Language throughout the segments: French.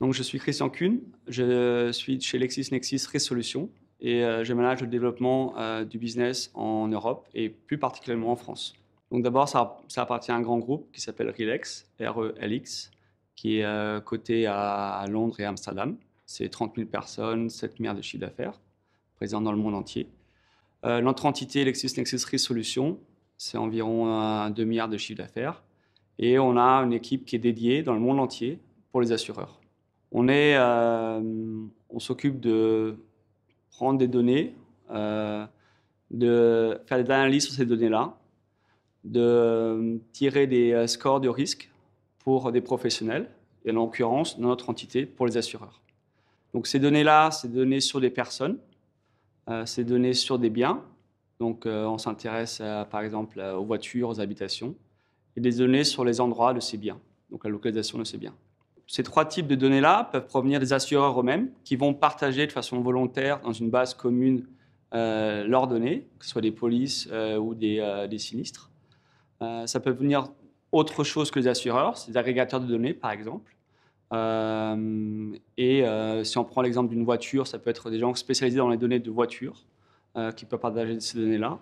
Donc, je suis Christian Kuhn, je suis chez LexisNexis Resolution et euh, je manage le développement euh, du business en Europe et plus particulièrement en France. Donc, d'abord, ça, appartient à un grand groupe qui s'appelle Relex R-E-L-X, qui est euh, coté à Londres et Amsterdam. C'est 30 000 personnes, 7 milliards de chiffre d'affaires, présents dans le monde entier. Notre entité, LexisNexis Resolution, c'est environ 2 milliards de chiffre d'affaires. Et on a une équipe qui est dédiée dans le monde entier pour les assureurs. Euh, on, s'occupe de prendre des données, euh, de faire des analyses sur ces données-là, de euh, tirer des scores de risque pour des professionnels, et en l'occurrence, notre entité pour les assureurs. Donc ces données-là, c'est des données sur des personnes, euh, c'est des données sur des biens. Donc on s'intéresse par exemple aux voitures, aux habitations, et des données sur les endroits de ces biens, donc la localisation de ces biens ces trois types de données-là peuvent provenir des assureurs eux-mêmes, qui vont partager de façon volontaire dans une base commune euh, leurs données, que ce soit des polices euh, ou des, euh, sinistres. ça peut venir autre chose que les assureurs, c'est des agrégateurs de données, par exemple. et si on prend l'exemple d'une voiture, ça peut être des gens spécialisés dans les données de voiture qui peuvent partager ces données-là.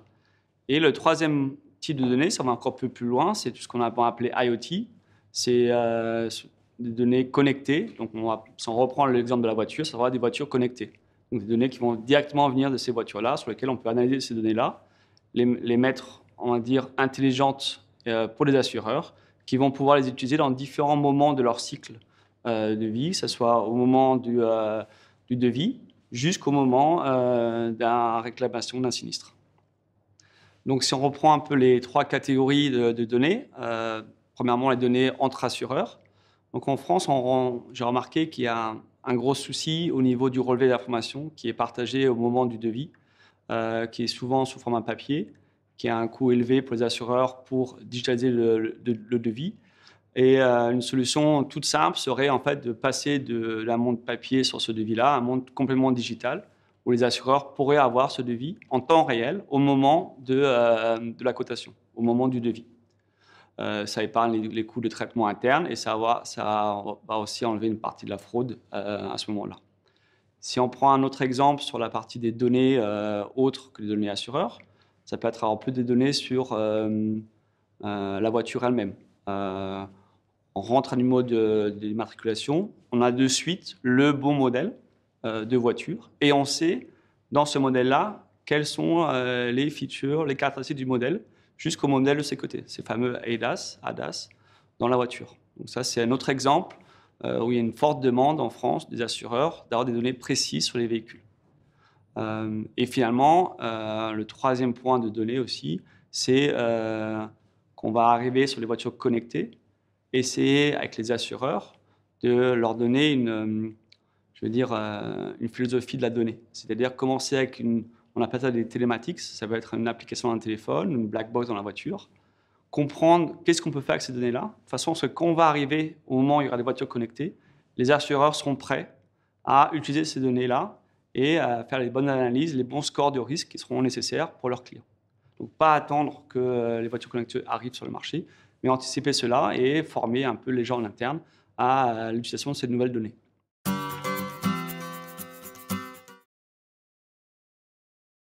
Et le troisième type de données, ça va encore un peu plus loin, c'est tout ce qu'on a appelé IoT. C'est des données connectées. Donc, on va, si on reprend l'exemple de la voiture, ça sera des voitures connectées. Donc, des données qui vont directement venir de ces voitures-là, sur lesquelles on peut analyser ces données-là, les, mettre, on va dire, intelligentes euh, pour les assureurs, qui vont pouvoir les utiliser dans différents moments de leur cycle euh, de vie, que ce soit au moment du, euh, du devis jusqu'au moment d'une réclamation d'un sinistre. Donc, si on reprend un peu les trois catégories de données, premièrement, les données entre assureurs, donc en France, j'ai remarqué qu'il y a un, gros souci au niveau du relevé d'information qui est partagé au moment du devis, euh, qui est souvent sous forme format papier, qui a un coût élevé pour les assureurs pour digitaliser le, devis. Et euh, une solution toute simple serait en fait de passer de la monde papier sur ce devis-là à un monde complètement digital où les assureurs pourraient avoir ce devis en temps réel au moment de euh, la cotation, au moment du devis. Euh, ça épargne les, coûts de traitement interne et ça va, ça va aussi enlever une partie de la fraude euh, à ce moment-là. Si on prend un autre exemple sur la partie des données euh, autres que les données assureurs, ça peut être en plus des données sur la voiture elle-même. on rentre un numéro d'immatriculation, de, on a de suite le bon modèle de voiture et on sait dans ce modèle-là quelles sont les features, les caractéristiques du modèle jusqu'au modèle de ses côtés, ces fameux ADAS, ADAS dans la voiture. Donc ça, c'est un autre exemple euh, où il y a une forte demande en France des assureurs d'avoir des données précises sur les véhicules. Euh, et finalement, euh, le troisième point de données aussi, c'est qu'on va arriver sur les voitures connectées, essayer avec les assureurs de leur donner une, je veux dire, une philosophie de la donnée, c'est-à-dire commencer avec une on appelle ça des télématiques. Ça va être une application dans un téléphone, une black box dans la voiture. Comprendre qu'est-ce qu'on peut faire avec ces données-là. De façon façon, ce qu'on va arriver au moment où il y aura des voitures connectées, les assureurs seront prêts à utiliser ces données-là et à faire les bonnes analyses, les bons scores de risque qui seront nécessaires pour leurs clients. Donc, pas attendre que les voitures connectées arrivent sur le marché, mais anticiper cela et former un peu les gens en interne à l'utilisation de ces nouvelles données.